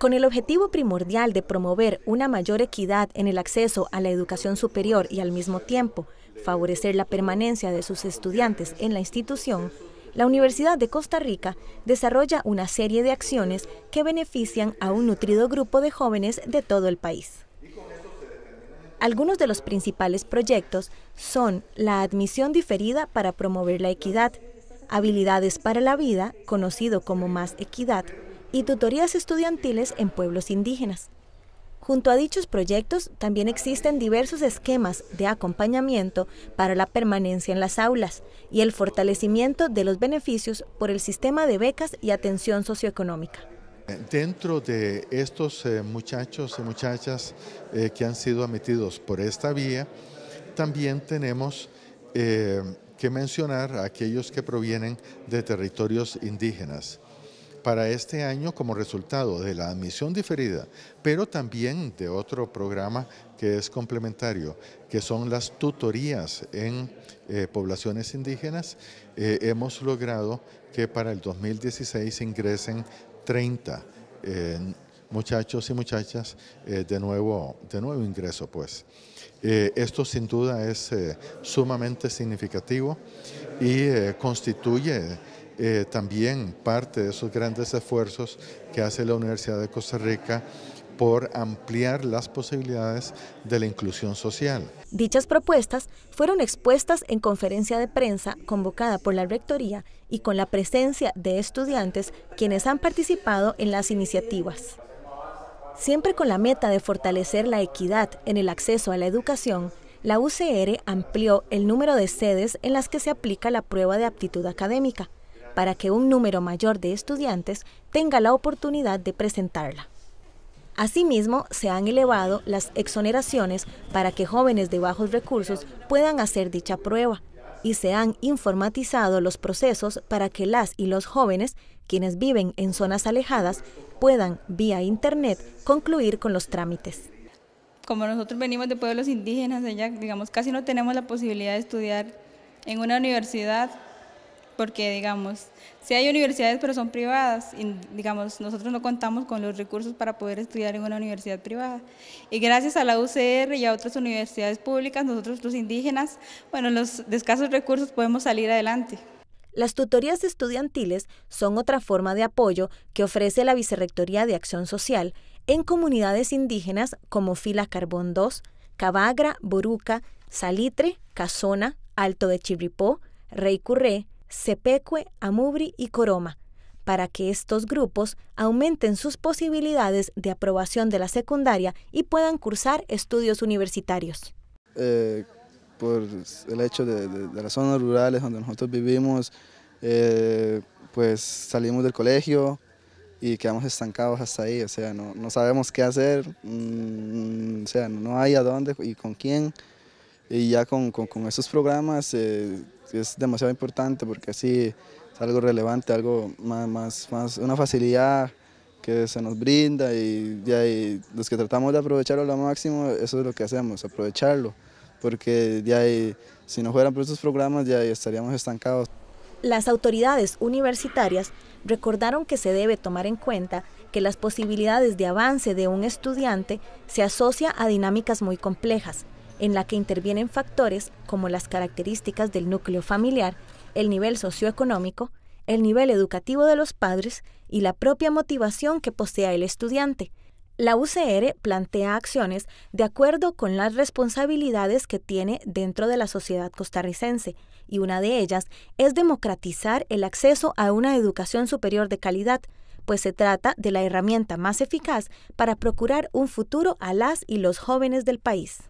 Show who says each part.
Speaker 1: Con el objetivo primordial de promover una mayor equidad en el acceso a la educación superior y al mismo tiempo favorecer la permanencia de sus estudiantes en la institución, la Universidad de Costa Rica desarrolla una serie de acciones que benefician a un nutrido grupo de jóvenes de todo el país. Algunos de los principales proyectos son la admisión diferida para promover la equidad, habilidades para la vida, conocido como Más Equidad, y tutorías estudiantiles en pueblos indígenas. Junto a dichos proyectos también existen diversos esquemas de acompañamiento para la permanencia en las aulas y el fortalecimiento de los beneficios por el sistema de becas y atención socioeconómica.
Speaker 2: Eh, dentro de estos eh, muchachos y muchachas eh, que han sido admitidos por esta vía, también tenemos que mencionar a aquellos que provienen de territorios indígenas para este año como resultado de la admisión diferida, pero también de otro programa que es complementario, que son las tutorías en eh, poblaciones indígenas, eh, hemos logrado que para el 2016 ingresen 30 eh, muchachos y muchachas de, nuevo, de nuevo ingreso. pues. esto sin duda es sumamente significativo y constituye eh, también parte de esos grandes esfuerzos que hace la Universidad de Costa Rica por ampliar las posibilidades de la inclusión social.
Speaker 1: Dichas propuestas fueron expuestas en conferencia de prensa convocada por la Rectoría y con la presencia de estudiantes quienes han participado en las iniciativas. Siempre con la meta de fortalecer la equidad en el acceso a la educación, la UCR amplió el número de sedes en las que se aplica la prueba de aptitud académica para que un número mayor de estudiantes tenga la oportunidad de presentarla. Asimismo, se han elevado las exoneraciones para que jóvenes de bajos recursos puedan hacer dicha prueba y se han informatizado los procesos para que las y los jóvenes, quienes viven en zonas alejadas, puedan, vía Internet, concluir con los trámites.
Speaker 3: Como nosotros venimos de pueblos indígenas, ya, digamos, casi no tenemos la posibilidad de estudiar en una universidad porque digamos, si hay universidades pero son privadas, y, digamos, nosotros no contamos con los recursos para poder estudiar en una universidad privada. Y gracias a la UCR y a otras universidades
Speaker 1: públicas, nosotros los indígenas, bueno,
Speaker 3: los de escasos recursos podemos salir adelante.
Speaker 1: Las tutorías estudiantiles son otra forma de apoyo que ofrece la Vicerrectoría de Acción Social en comunidades indígenas como Fila Carbón 2, Cabagra, Boruca, Salitre, Casona, Alto de Chirripó, Rey Sepecue, Amubri y Coroma, para que estos grupos aumenten sus posibilidades de aprobación de la secundaria y puedan cursar estudios universitarios.
Speaker 4: Eh, por el hecho de, las zonas rurales donde nosotros vivimos, eh, pues salimos del colegio y quedamos estancados hasta ahí, o sea, no, sabemos qué hacer, mm, o sea, no hay a dónde y con quién. Y ya con, con, programas eh, es demasiado importante porque así es algo relevante, algo más, más, más una facilidad que se nos brinda y, los que tratamos de aprovecharlo al máximo, eso es lo que hacemos, aprovecharlo, porque si no fueran por estos programas ya estaríamos estancados.
Speaker 1: Las autoridades universitarias recordaron que se debe tomar en cuenta que las posibilidades de avance de un estudiante se asocia a dinámicas muy complejas, en la que intervienen factores como las características del núcleo familiar, el nivel socioeconómico, el nivel educativo de los padres y la propia motivación que posea el estudiante. La UCR plantea acciones de acuerdo con las responsabilidades que tiene dentro de la sociedad costarricense, y una de ellas es democratizar el acceso a una educación superior de calidad, pues se trata de la herramienta más eficaz para procurar un futuro a las y los jóvenes del país.